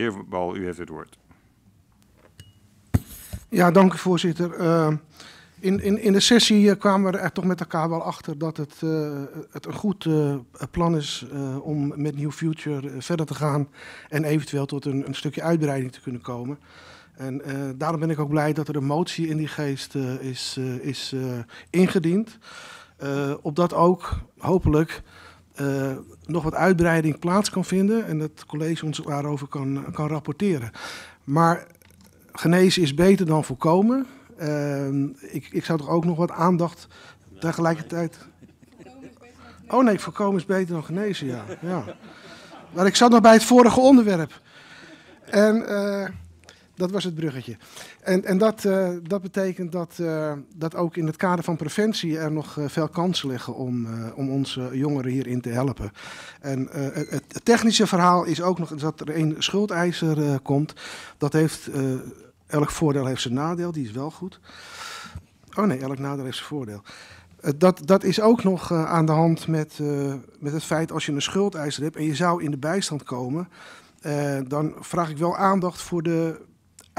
Heer Bal, u heeft het woord. Ja, dank u voorzitter. Eh, in, in, in de sessie eh, kwamen we er toch met elkaar wel achter dat het, eh, het een goed plan is om met New Future verder te gaan en eventueel tot een, een stukje uitbreiding te kunnen komen. En daarom ben ik ook blij dat er een motie in die geest is, is ingediend. opdat ook hopelijk eh, nog wat uitbreiding plaats kan vinden en dat college ons daarover kan, kan rapporteren. Maar genezen is beter dan voorkomen. Ehm, ik, ik zou toch ook nog wat aandacht tegelijkertijd. Oh nee, voorkomen is beter dan genezen, ja. ja. Maar ik zat nog bij het vorige onderwerp. En. Eh, dat was het bruggetje. En, en dat, eh, dat betekent dat, eh, dat ook in het kader van preventie er nog eh, veel kansen liggen om, om onze jongeren hierin te helpen. En het, het, technische verhaal is ook nog dat er een schuldeiser komt. Dat heeft, elk voordeel heeft zijn nadeel, die is wel goed. Oh nee, elk nadeel heeft zijn voordeel. Dat, dat, is ook nog aan de hand met, met het feit als je een schuldeiser hebt en je zou in de bijstand komen, dan vraag ik wel aandacht voor de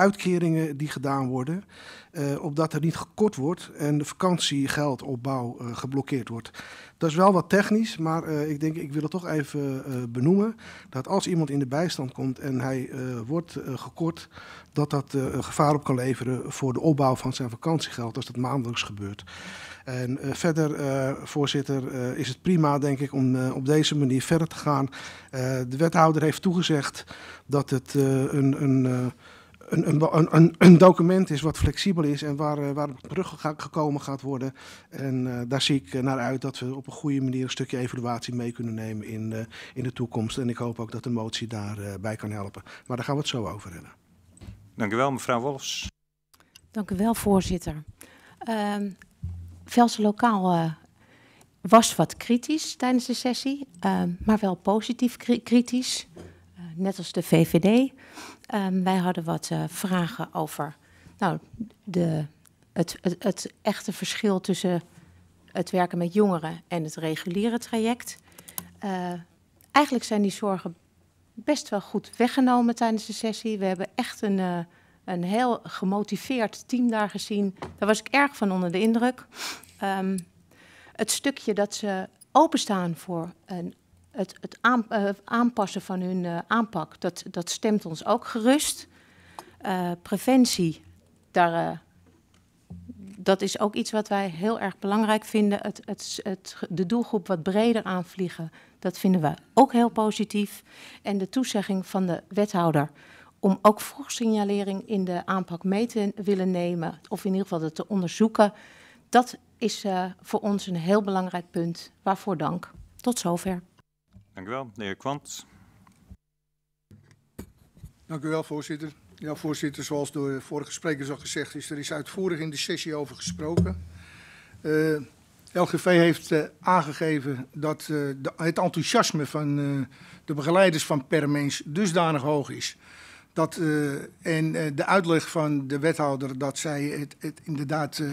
uitkeringen die gedaan worden, eh, opdat er niet gekort wordt en de vakantiegeldopbouw uh, eh, geblokkeerd wordt. Dat is wel wat technisch, maar eh, ik denk, ik wil het toch even benoemen, dat als iemand in de bijstand komt en hij wordt gekort, dat dat een gevaar op kan leveren voor de opbouw van zijn vakantiegeld als dat maandelijks gebeurt. En verder, voorzitter, is het prima, denk ik, om op deze manier verder te gaan. de wethouder heeft toegezegd dat het een, een een, een, een, document is wat flexibel is en waar, eh, waar op teruggekomen gaat worden. En eh, daar zie ik naar uit dat we op een goede manier een stukje evaluatie mee kunnen nemen in, eh, in de toekomst. En ik hoop ook dat de motie daarbij bij kan helpen. Maar daar gaan we het zo over hebben. Dank u wel, mevrouw Wolfs. Dank u wel, voorzitter. Uh, Velse Lokaal was wat kritisch tijdens de sessie, ehm, maar wel positief kritisch. Eh, net als de VVD. Ehm, wij hadden wat eh, vragen over nou, de, het, het, echte verschil tussen het werken met jongeren en het reguliere traject. Eh, eigenlijk zijn die zorgen best wel goed weggenomen tijdens de sessie. We hebben echt een, een heel gemotiveerd team daar gezien. Daar was ik erg van onder de indruk. Ehm, het stukje dat ze openstaan voor een het, het eh, aanpassen van hun eh, aanpak, dat, dat stemt ons ook gerust. Eh, preventie, daar, dat is ook iets wat wij heel erg belangrijk vinden. Het, het, het, de doelgroep wat breder aanvliegen, dat vinden we ook heel positief. En de toezegging van de wethouder om ook vroegsignalering in de aanpak mee te willen nemen, of in ieder geval dat te onderzoeken, dat is voor ons een heel belangrijk punt. Waarvoor dank. Tot zover. Dank u wel, de heer Kwant. Dank u wel, voorzitter. Ja, voorzitter, zoals door de vorige sprekers al gezegd is, er is uitvoerig in de sessie over gesproken. Eh, LGV heeft eh, aangegeven dat eh, de, het enthousiasme van de begeleiders van Permens dusdanig hoog is. Dat, en de uitleg van de wethouder dat zij het, het inderdaad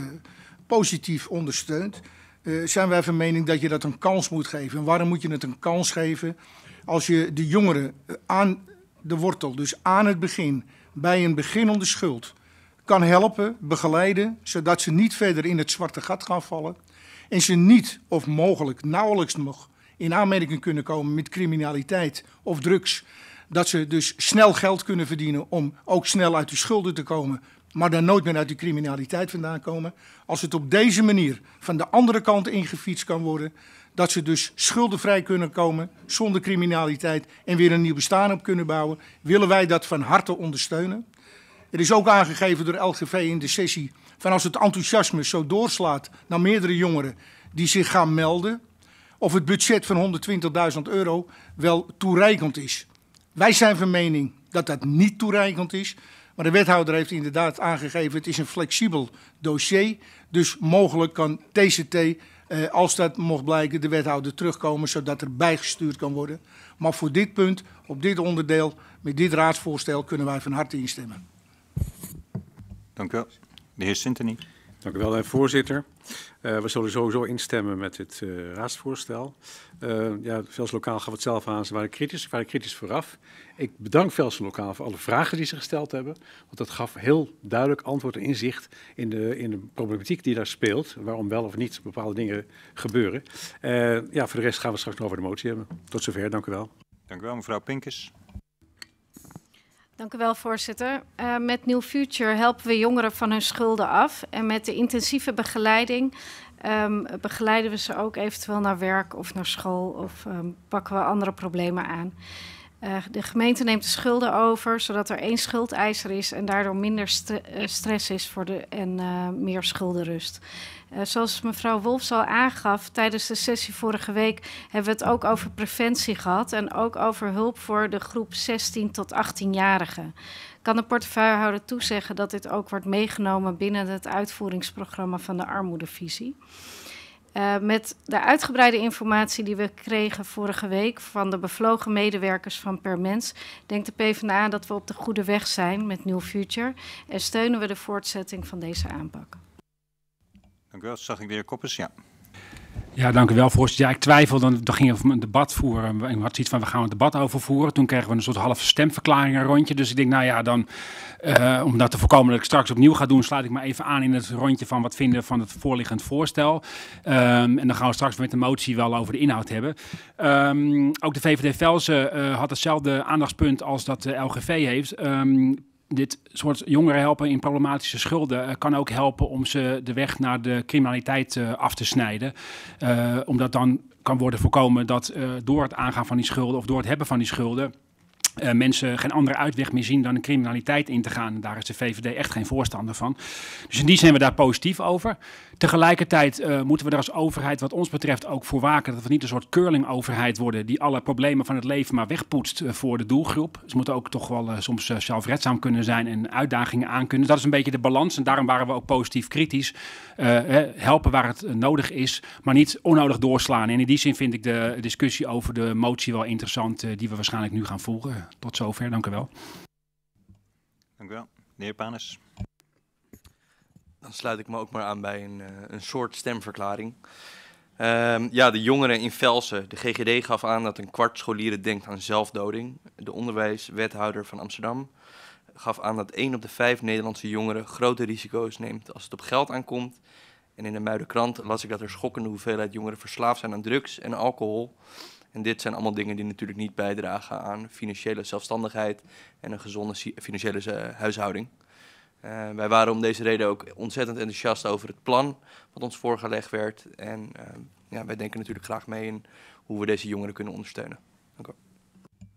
positief ondersteunt. Eh, zijn wij van mening dat je dat een kans moet geven. En waarom moet je het een kans geven? Als je de jongeren eh, aan de wortel, dus aan het begin, bij een beginnende schuld, kan helpen, begeleiden, zodat ze niet verder in het zwarte gat gaan vallen. En ze niet of mogelijk nauwelijks nog in aanmerking kunnen komen met criminaliteit of drugs. Dat ze dus snel geld kunnen verdienen om ook snel uit de schulden te komen, maar dan nooit meer uit die criminaliteit vandaan komen. Als het op deze manier van de andere kant ingefietst kan worden, dat ze dus schuldenvrij kunnen komen zonder criminaliteit en weer een nieuw bestaan op kunnen bouwen, willen wij dat van harte ondersteunen. Er is ook aangegeven door LGV in de sessie van als het enthousiasme zo doorslaat naar meerdere jongeren die zich gaan melden, of het budget van 120.000 euro wel toereikend is. Wij zijn van mening dat dat niet toereikend is. Maar de wethouder heeft inderdaad aangegeven, het is een flexibel dossier. Dus mogelijk kan TCT, eh, als dat mocht blijken, de wethouder terugkomen, zodat er bijgestuurd kan worden. Maar voor dit punt, op dit onderdeel, met dit raadsvoorstel, kunnen wij van harte instemmen. Dank u wel. De heer Sintony. Dank u wel, eh, voorzitter. Eh, we zullen sowieso instemmen met dit uh, raadsvoorstel. Uh, ja, Vels Lokaal gaf het zelf aan, ze waren kritisch, ze waren kritisch vooraf. Ik bedank Vels Lokaal voor alle vragen die ze gesteld hebben. Want dat gaf heel duidelijk antwoord en inzicht in de, in de problematiek die daar speelt. Waarom wel of niet bepaalde dingen gebeuren. ja, voor de rest gaan we straks nog over de motie hebben. Tot zover, dank u wel. Dank u wel, mevrouw Pinkers. Dank u wel, voorzitter. Uh, met New Future helpen we jongeren van hun schulden af. En met de intensieve begeleiding um, begeleiden we ze ook eventueel naar werk of naar school of um, pakken we andere problemen aan. Uh, de gemeente neemt de schulden over, zodat er één schuldeiser is en daardoor minder eh, stress is voor de, en uh, meer schuldenrust. Eh, zoals mevrouw Wolfs al aangaf, tijdens de sessie vorige week hebben we het ook over preventie gehad en ook over hulp voor de groep 16 tot 18-jarigen. Kan de portefeuillehouder toezeggen dat dit ook wordt meegenomen binnen het uitvoeringsprogramma van de armoedevisie? Uh, met de uitgebreide informatie die we kregen vorige week van de bevlogen medewerkers van Permens, denkt de PvdA dat we op de goede weg zijn met New Future en steunen we de voortzetting van deze aanpak. Dank u wel. Zag ik de heer Koppers? Ja. Ja, dank u wel, voorzitter. Ja, ik twijfel. Dan, dan gingen we een debat voeren. En had zoiets van, we gaan een debat over voeren. Toen kregen we een soort halve stemverklaring een rondje. Dus ik denk, nou ja, dan, uh, om dat te voorkomen dat ik straks opnieuw ga doen, sluit ik me even aan in het rondje van wat vinden van het voorliggend voorstel. Ehm, en dan gaan we straks met de motie wel over de inhoud hebben. Ehm, ook de VVD Velsen eh, had hetzelfde aandachtspunt als dat de eh, LGV heeft. Ehm, dit soort jongeren helpen in problematische schulden eh, kan ook helpen om ze de weg naar de criminaliteit eh, af te snijden. Eh, omdat dan kan worden voorkomen dat door het aangaan van die schulden of door het hebben van die schulden uh, mensen geen andere uitweg meer zien dan de criminaliteit in te gaan. En daar is de VVD echt geen voorstander van. Dus in die zijn we daar positief over. Tegelijkertijd eh, moeten we er als overheid, wat ons betreft, ook voor waken dat we niet een soort curling-overheid worden die alle problemen van het leven maar wegpoetst eh, voor de doelgroep. Ze dus moeten ook toch wel soms zelfredzaam kunnen zijn en uitdagingen aan kunnen. Dat is een beetje de balans en daarom waren we ook positief kritisch. helpen waar het nodig is, maar niet onnodig doorslaan. En in die zin vind ik de discussie over de motie wel interessant, die we waarschijnlijk nu gaan volgen tot zover, dank u wel. Dank u wel. De Dan sluit ik me ook maar aan bij een, eh, een soort stemverklaring. Ehm, ja, de jongeren in Velsen. De GGD gaf aan dat een kwart scholieren denkt aan zelfdoding. De onderwijswethouder van Amsterdam gaf aan dat 1 op de vijf Nederlandse jongeren grote risico's neemt als het op geld aankomt. En in de Muidenkrant las ik dat er schokkende hoeveelheid jongeren verslaafd zijn aan drugs en alcohol. En dit zijn allemaal dingen die natuurlijk niet bijdragen aan financiële zelfstandigheid en een gezonde financiële huishouding. Eh, wij waren om deze reden ook ontzettend enthousiast over het plan wat ons voorgelegd werd. En ehm, ja, wij denken natuurlijk graag mee in hoe we deze jongeren kunnen ondersteunen. Dank u wel.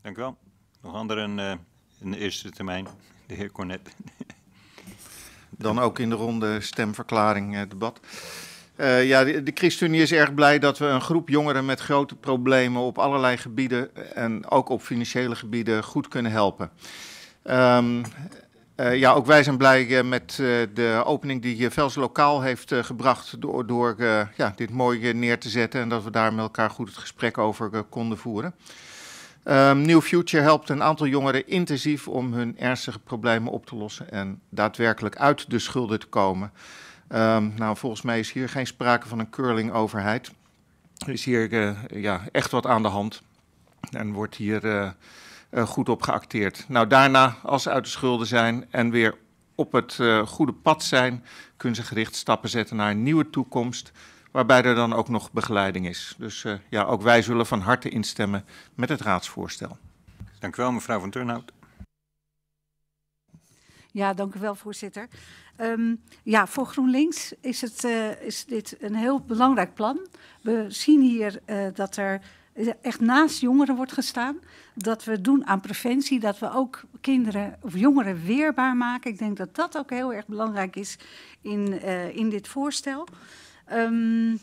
Dank u wel. Nog anderen uh, eh, in de eerste termijn, de heer Cornet. Dan ook in de ronde stemverklaring eh, debat. Eh, ja, de, de, ChristenUnie is erg blij dat we een groep jongeren met grote problemen op allerlei gebieden en ook op financiële gebieden goed kunnen helpen. Ehm, eh, ja, ook wij zijn blij eh, met de opening die Vels Lokaal heeft gebracht door, door ja, dit mooi neer te zetten en dat we daar met elkaar goed het gesprek over konden voeren. Um, New Future helpt een aantal jongeren intensief om hun ernstige problemen op te lossen en daadwerkelijk uit de schulden te komen. Ehm, nou, volgens mij is hier geen sprake van een curling-overheid. Er is hier eh, ja, echt wat aan de hand en wordt hier eh, eh, goed op geacteerd. Nou, daarna, als ze uit de schulden zijn en weer op het goede pad zijn, kunnen ze gericht stappen zetten naar een nieuwe toekomst, waarbij er dan ook nog begeleiding is. Dus ja, ook wij zullen van harte instemmen met het raadsvoorstel. Dank u wel, mevrouw van Turnhout. Ja, dank u wel, voorzitter. Ehm, ja, voor GroenLinks is, het, eh, is dit een heel belangrijk plan. We zien hier eh, dat er eh, echt naast jongeren wordt gestaan. Dat we doen aan preventie, dat we ook kinderen of jongeren weerbaar maken. Ik denk dat dat ook heel erg belangrijk is in, in dit voorstel. Ehm,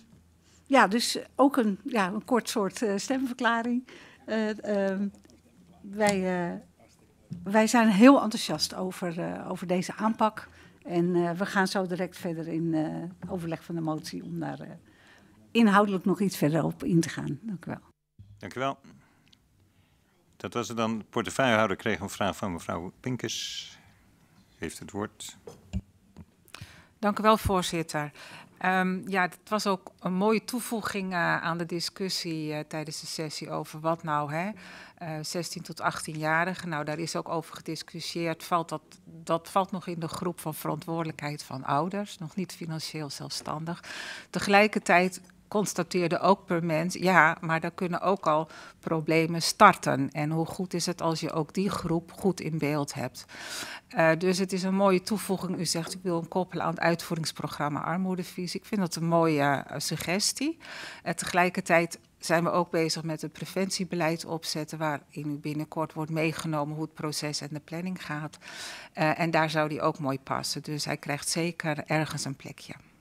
ja, dus ook een, ja, een kort soort stemverklaring. Ehm, wij wij zijn heel enthousiast over, eh, over deze aanpak. En eh, we gaan zo direct verder in uh, overleg van de motie om daar inhoudelijk nog iets verder op in te gaan. Dank u wel. Dank u wel. Dat was het dan. De portefeuillehouder kreeg een vraag van mevrouw Pinkers. Heeft het woord. Dank u wel, voorzitter. Ehm, ja, het was ook een mooie toevoeging eh, aan de discussie eh, tijdens de sessie over wat nou, hè, 16 eh, tot 18-jarigen. Nou, daar is ook over gediscussieerd. Valt dat, dat valt nog in de groep van verantwoordelijkheid van ouders, nog niet financieel zelfstandig. Tegelijkertijd constateerde ook per mens, ja, maar daar kunnen ook al problemen starten. En hoe goed is het als je ook die groep goed in beeld hebt. Eh, dus het is een mooie toevoeging. U zegt, ik wil hem koppelen aan het uitvoeringsprogramma Armoedevisie. Ik vind dat een mooie eh, suggestie. En eh, tegelijkertijd zijn we ook bezig met het preventiebeleid opzetten, waarin u binnenkort wordt meegenomen hoe het proces en de planning gaat. en daar zou die ook mooi passen. Dus hij krijgt zeker ergens een plekje.